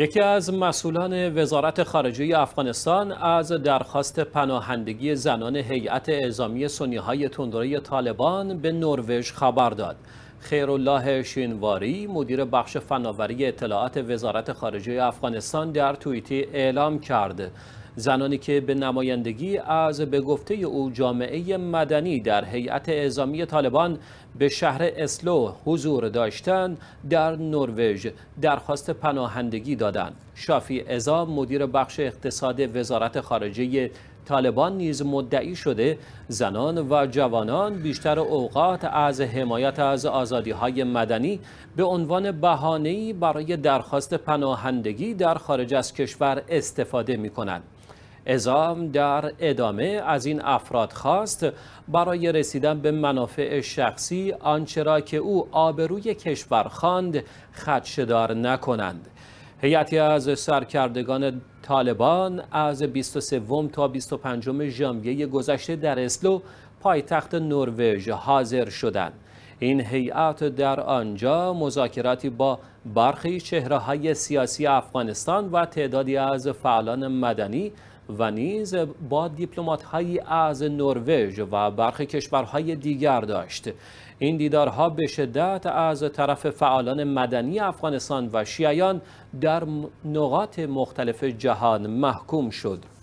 یکی از مسئولان وزارت خارجه افغانستان از درخواست پناهندگی زنان هیئت اعزامی سنیهای تندروی طالبان به نروژ خبر داد. خیرالله شینواری مدیر بخش فناوری اطلاعات وزارت خارجه افغانستان در توییتی اعلام کرد زنانی که به نمایندگی از به گفته او جامعه مدنی در هیئت اعزامی طالبان به شهر اسلو حضور داشتند در نروژ درخواست پناهندگی دادند شافی ازا مدیر بخش اقتصاد وزارت خارجه طالبان نیز مدعی شده زنان و جوانان بیشتر اوقات از حمایت از آزادی های مدنی به عنوان بهانه‌ای برای درخواست پناهندگی در خارج از کشور استفاده می کنند. ازام در ادامه از این افراد خواست برای رسیدن به منافع شخصی آنچرا که او آبروی کشور خواند خدشدار نکنند هیئتی از سرکردگان طالبان از 23 تا 25 ژانویه گذشته در اسلو پایتخت نروژ حاضر شدند این هیئت در آنجا مذاکراتی با برخی های سیاسی افغانستان و تعدادی از فعالان مدنی و نیز با دیپلمات هایی از نروژ و برخی کشورهای دیگر داشت این دیدارها به شدت از طرف فعالان مدنی افغانستان و شیعیان در نقاط مختلف جهان محکوم شد